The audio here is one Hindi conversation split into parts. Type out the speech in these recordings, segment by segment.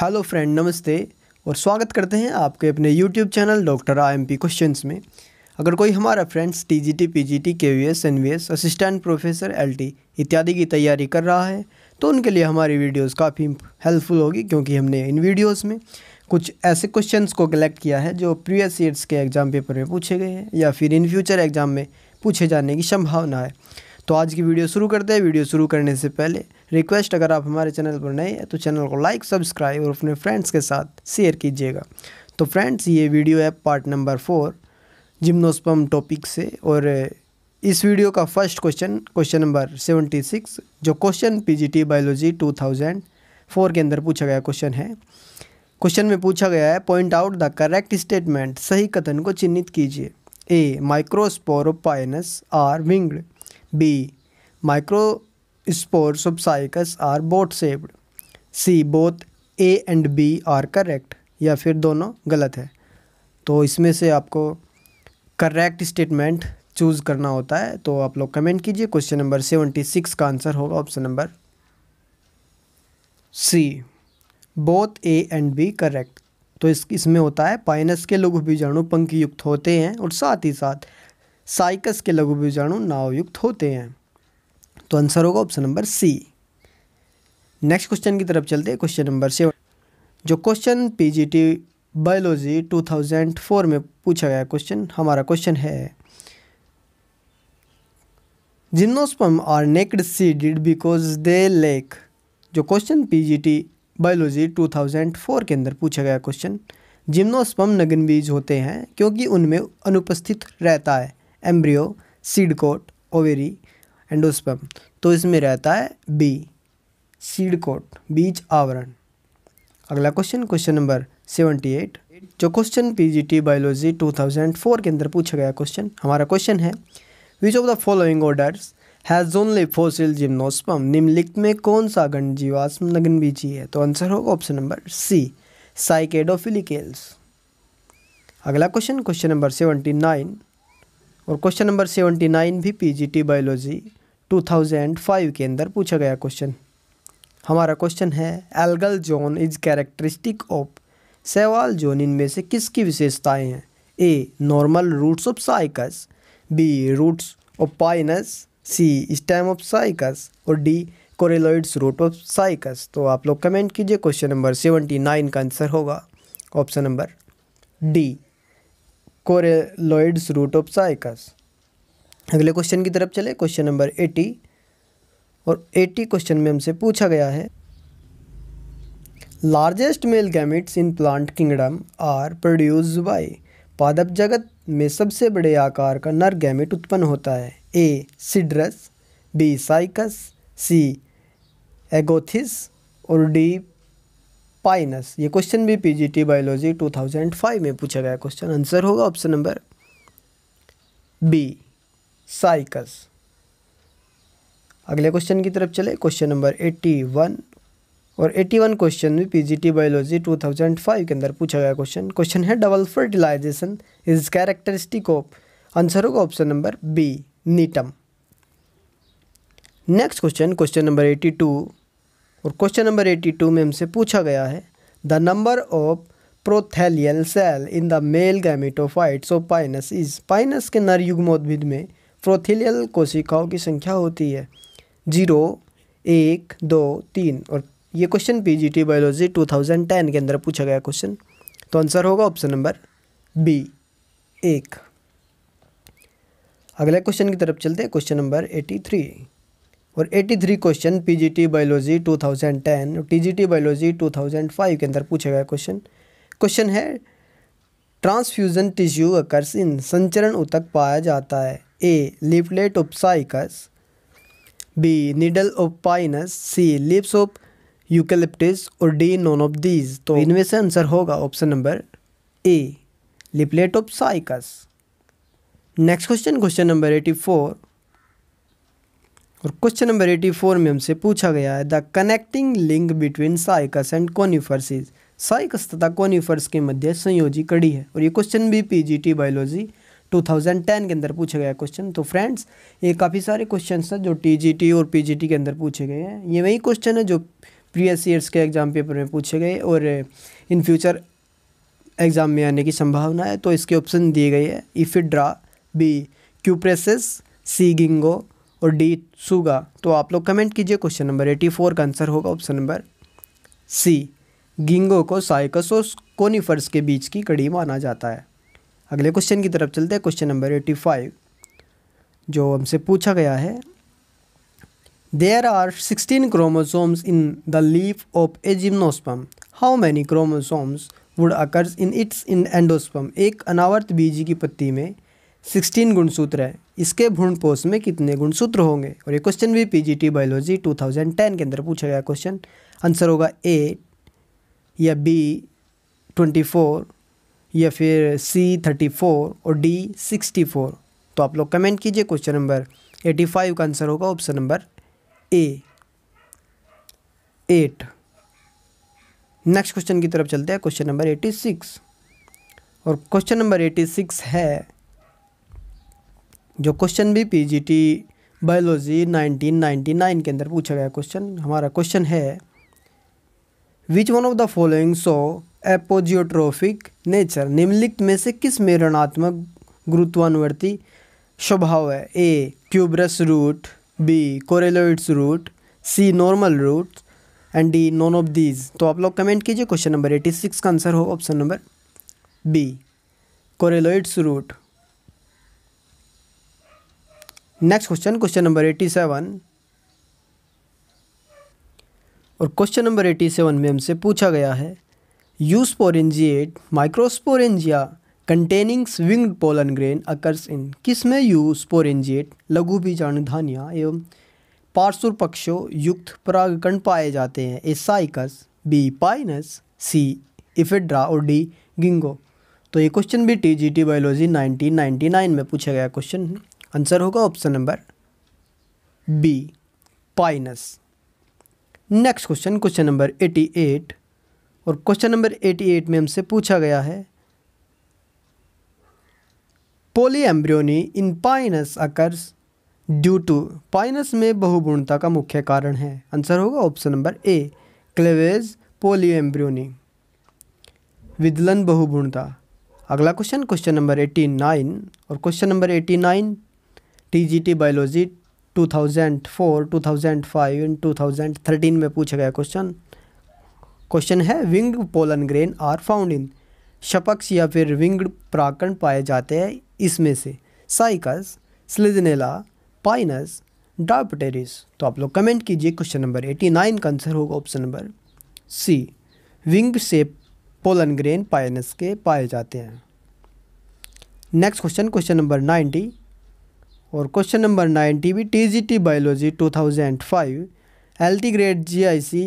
हेलो फ्रेंड नमस्ते और स्वागत करते हैं आपके अपने YouTube channel doctor I M P questions में अगर कोई हमारा friends T G T P G T K V S N V S assistant professor L T इत्यादि की तैयारी कर रहा है तो उनके लिए हमारी वीडियोस काफ़ी हेल्पफुल होगी क्योंकि हमने इन वीडियोस में कुछ ऐसे क्वेश्चन को कलेक्ट किया है जो प्रीवियस ईयर्स के एग्ज़ाम पेपर में पूछे गए हैं या फिर इन फ्यूचर एग्ज़ाम में पूछे जाने की संभावना है तो आज की वीडियो शुरू करते हैं वीडियो शुरू करने से पहले रिक्वेस्ट अगर आप हमारे चैनल पर नए हैं तो चैनल को लाइक सब्सक्राइब और अपने फ्रेंड्स के साथ शेयर कीजिएगा तो फ्रेंड्स ये वीडियो है part number four gymnosperm topic से और इस वीडियो का first question question number seventy six जो question PGT biology two thousand four के अंदर पूछा गया क्वेश्चन है क्वेश्चन में पूछा गया है point out the correct statement सही कथन को चिन्हित कीजिए A microspores of Pinus are winged B Microspores of Cycas are boat shaped C both A and B are correct या फिर दोनों गलत है तो इसमें से आपको करेक्ट स्टेटमेंट चूज़ करना होता है तो आप लोग कमेंट कीजिए क्वेश्चन नंबर सेवेंटी सिक्स का आंसर होगा option number C both A and B correct तो इस इसमें होता है पाइनस के लघु बीजाणु पंख युक्त होते हैं और साथ ही साथ साइकस के लघु बीजाणु नावयुक्त होते हैं तो आंसर होगा option number C next question की तरफ चलते हैं क्वेश्चन नंबर सेवन जो क्वेश्चन पीजीटी बायोलॉजी 2004 में पूछा गया क्वेश्चन हमारा क्वेश्चन है gymnosperm are seeded because they lack जो क्वेश्चन पीजीटी बायोलॉजी 2004 के अंदर पूछा गया क्वेश्चन जिम्नोस्पम नगन बीज होते हैं क्योंकि उनमें अनुपस्थित रहता है embryo seed coat ovary endosperm तो इसमें रहता है बी सीड कोट बीच आवरण अगला question question number seventy eight जो question PGT biology two thousand four के अंदर पूछा गया क्वेश्चन हमारा क्वेश्चन है which of the following orders has only fossil gymnosperm निम्नलिखित में कौन सा गण जीवाश्म बीजी है तो आंसर होगा ऑप्शन नंबर सी साइकेडोफिलिकेल्स अगला question question number seventy nine और क्वेश्चन नंबर सेवेंटी नाइन भी पीजीटी बायोलॉजी टू फाइव के अंदर पूछा गया क्वेश्चन हमारा क्वेश्चन है algal zone is characteristic of सेवाल जोन इनमें से किसकी विशेषताएं हैं A normal roots of Cycas B roots of Pinus C stem of Cycas और D coralloids root of Cycas तो आप लोग कमेंट कीजिए क्वेश्चन नंबर सेवेंटी नाइन का आंसर होगा option number D coralloids root of Cycas अगले क्वेश्चन की तरफ चले क्वेश्चन नंबर एटी और एटी क्वेश्चन में हमसे पूछा गया है largest male gametes in plant kingdom are produce by पादप जगत में सबसे बड़े आकार का नर गैमिट उत्पन्न होता है A Cedrus B Cycas C Agathis और डी स्पाइनस ये क्वेश्चन भी पीजीटी बायोलॉजी 2005 में पूछा गया क्वेश्चन आंसर होगा ऑप्शन नंबर बी साइकस अगले क्वेश्चन की तरफ चले क्वेश्चन नंबर 81 और 81 क्वेश्चन भी पीजीटी बायोलॉजी 2005 के अंदर पूछा गया क्वेश्चन क्वेश्चन है double fertilization is characteristic of answer होगा option number B Gnetum next question question number eighty two और क्वेश्चन नंबर 82 में हमसे पूछा गया है the number of prothallial cell in the male gametophytes of Pinus is Pinus के नर युग्मोद्भिद में प्रोथेलियल कोशिकाओं की संख्या होती है जीरो एक दो तीन और ये क्वेश्चन पीजीटी बायोलॉजी 2010 के अंदर पूछा गया क्वेश्चन तो आंसर होगा ऑप्शन नंबर बी एक अगले क्वेश्चन की तरफ चलते हैं क्वेश्चन नंबर एटी थ्री और 83 क्वेश्चन पीजीटी बायोलॉजी 2010 और टीजीटी बायोलॉजी 2005 के अंदर पूछे गए क्वेश्चन क्वेश्चन है ट्रांसफ्यूजन टिश्यू अकर्स इन संचरण उतक पाया जाता है A leaflet of Cycas B needle of Pinus C leaves of eucalyptus और डी नॉन ऑफ दीज तो इनमें से आंसर होगा option number A leaflet of Cycas next question question number eighty four और क्वेश्चन नंबर एटी फोर में हमसे पूछा गया है the connecting link between Cycas and is Cycas तथा कोनीफर्स के मध्य संयोजी कड़ी है और ये क्वेश्चन भी पीजीटी बायोलॉजी 2010 के अंदर पूछा गया क्वेश्चन तो फ्रेंड्स ये काफ़ी सारे क्वेश्चन हैं जो टीजीटी और पीजीटी के अंदर पूछे गए हैं ये वही क्वेश्चन है जो प्रीवियस ईयर्स के एग्ज़ाम पेपर में पूछे गए और इन फ्यूचर एग्ज़ाम में आने की संभावना है तो इसके ऑप्शन दिए गए हैं Ephedra B Cupressus C Ginkgo और डी सुगा तो आप लोग कमेंट कीजिए क्वेश्चन नंबर एटी फोर का आंसर होगा ऑप्शन नंबर सी गिंगो को साइकस और कोनीफर्स के बीच की कड़ी माना जाता है अगले क्वेश्चन की तरफ चलते हैं क्वेश्चन नंबर एटी फाइव जो हमसे पूछा गया है there are sixteen chromosomes in the leaf of a gymnosperm how many chromosomes would occurs in its in endosperm एक अनावर्त बीज की पत्ती में सिक्सटीन गुणसूत्र है इसके भ्रूण पोष में कितने गुणसूत्र होंगे और ये क्वेश्चन भी पीजीटी बायोलॉजी 2010 के अंदर पूछा गया क्वेश्चन आंसर होगा ए या बी 24 या फिर सी 34 और डी 64 तो आप लोग कमेंट कीजिए क्वेश्चन नंबर 85 का आंसर होगा option number A eight next question की तरफ चलते हैं क्वेश्चन नंबर एटी सिक्स और क्वेश्चन नंबर एटी सिक्स है जो क्वेश्चन भी पीजीटी बायोलॉजी 1999 के अंदर पूछा गया क्वेश्चन हमारा क्वेश्चन है which one of the following shows apogeotropic nature निम्नलिखित में से किस में ऋणात्मक गुरुत्वानुवर्ती स्वभाव है A tuberous root B coralloids root C normal root and D none of these तो आप लोग कमेंट कीजिए क्वेश्चन नंबर एटी सिक्स का आंसर हो option number B coralloids root next question question number eighty seven और क्वेश्चन नंबर एटी सेवन में हमसे पूछा गया है eusporangiate microsporangia containing winged pollen grain occurs in किस में यूस्पोरेंजिएट लघु बीजाणु धानिया एवं पार्श्व पक्षों युक्त परागकण पाए जाते हैं A Cycas B Pinus C Ephedra और डी गिंगो तो ये क्वेश्चन भी T G T biology nineteen ninety nine में पूछा गया क्वेश्चन है आंसर होगा option number B Pinus next question question number eighty eight और क्वेश्चन नंबर एटी एट में हमसे पूछा गया है embryony in Pinus occurs due to Pinus में बहुगुणता का मुख्य कारण है आंसर होगा option number A cleavage embryony विदलन बहुगुणता अगला question question number eighty nine और question number eighty nine TGT biology 2004, 2005 and 2013 में पूछा गया क्वेश्चन क्वेश्चन है wing pollen grain are found in शपक्ष या फिर विंग्ड प्राकरण पाए जाते हैं इसमें से साइकस स्लिजनेला पाइनस डार्पटेरिस तो आप लोग कमेंट कीजिए क्वेश्चन नंबर एटी नाइन का आंसर होगा ऑप्शन नंबर सी विंग से पोलन ग्रेन पाइनस के पाए जाते हैं next question question number ninety और क्वेश्चन नंबर नाइन्टी भी TGT biology 2005 LT grade GIC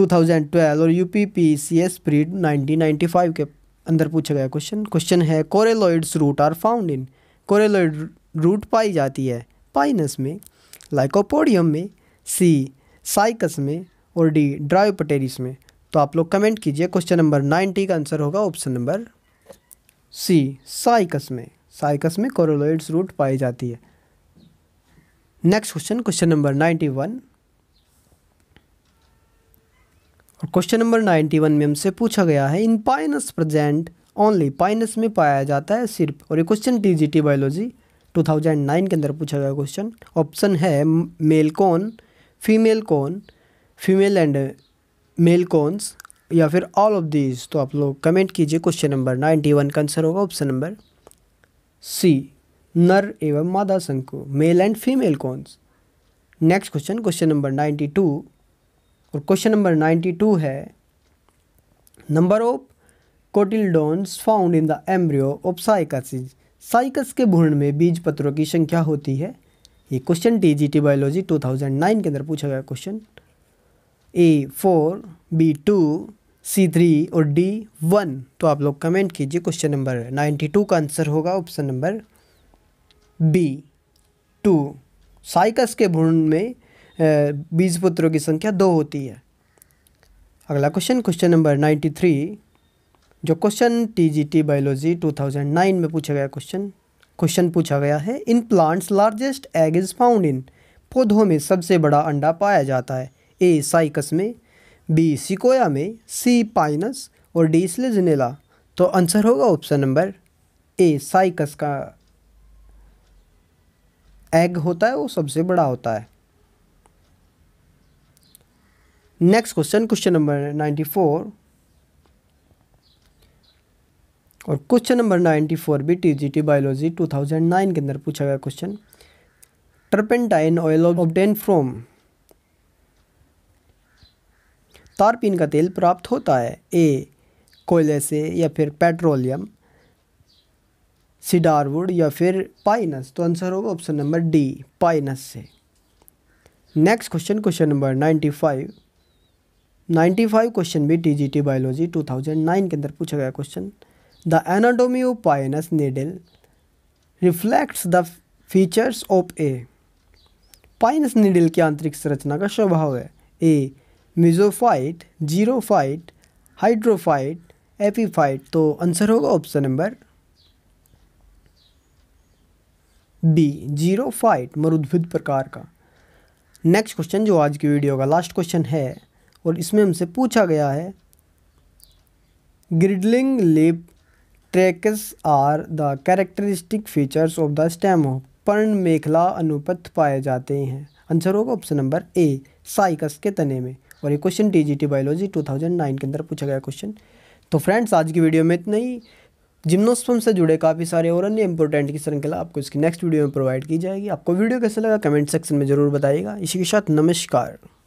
2012 और यूपीपीसीएस प्रीड 1995 के अंदर पूछा गया क्वेश्चन क्वेश्चन है coralloids root are found in coralloid root पाई जाती है पाइनस में लाइकोपोडियम में सी साइकस में और डी ड्रायोपटेरिस में तो आप लोग कमेंट कीजिए क्वेश्चन नंबर नाइन्टी का आंसर होगा ऑप्शन नंबर सी साइकस में साइकस में कोरोलोइड्स रूट पाई जाती है next question question number ninety one और क्वेश्चन नंबर नाइन्टी वन में हमसे पूछा गया है in Pinus present only Pinus में पाया जाता है सिर्फ और ये क्वेश्चन टीजीटी बायोलॉजी 2009 के अंदर पूछा गया क्वेश्चन ऑप्शन है मेल कौन फीमेल कौन फीमेल एंड मेल कौनस या फिर ऑल ऑफ दीज तो आप लोग कमेंट कीजिए क्वेश्चन नंबर नाइन्टी वन का आंसर होगा ऑप्शन नंबर सी नर एवं मादा शंकु male and female cones next question question number ninety two और क्वेश्चन नंबर नाइन्टी टू है number of cotyledons found in the embryo of Cycases Cycas के भूण में बीज पत्रों की संख्या होती है ये question T G T biology two thousand nine के अंदर पूछा गया question A four B two C three और डी वन तो आप लोग कमेंट कीजिए क्वेश्चन नंबर नाइन्टी टू का आंसर होगा option number B two Cycas के भ्रूण में बीज पुत्रों की संख्या दो होती है अगला question question number ninety three जो question TGT biology two thousand nine में पूछा गया क्वेश्चन क्वेश्चन पूछा गया है in plants largest egg is found in पौधों में सबसे बड़ा अंडा पाया जाता है ए साइकस में बी सिकोया में सी पाइनस और डी स्लेजनेला तो आंसर होगा ऑप्शन नंबर ए साइकस का एग होता है वो सबसे बड़ा होता है next question question number ninety four और क्वेश्चन नंबर नाइन्टी फोर भी TGT biology two thousand nine के अंदर पूछा गया question turpentine oil obtain from तारपीन का तेल प्राप्त होता है ए कोयले से या फिर पेट्रोलियम सीडारवुड या फिर पाइनस तो आंसर होगा ऑप्शन नंबर डी पाइनस से next question question number ninety five ninety five question भी T G T biology two thousand nine के अंदर पूछा गया question the anatomy of Pinus needle reflects the features of a Pinus needle की आंतरिक संरचना का स्वभाव है A mesophyte xerophyte hydrophyte epiphyte तो आंसर होगा ऑप्शन नंबर बी जीरोफाइट मरुद्भिद प्रकार का नेक्स्ट क्वेश्चन जो आज की वीडियो का लास्ट क्वेश्चन है और इसमें हमसे पूछा गया है girdling leaf traces are the characteristic features of the stem of पर्ण मेखला अनुपथ पाए जाते हैं आंसर होगा ऑप्शन नंबर ए साइकस के तने में और ये क्वेश्चन टी बायोलॉजी 2009 के अंदर पूछा गया क्वेश्चन तो फ्रेंड्स आज की वीडियो में इतना ही जिम्नोस्पम से जुड़े काफ़ी सारे और अन्य इंपॉर्टेंट की श्रृंखला आपको इसकी नेक्स्ट वीडियो में प्रोवाइड की जाएगी आपको वीडियो कैसा लगा कमेंट सेक्शन में ज़रूर बताइएगा इसी के साथ नमस्कार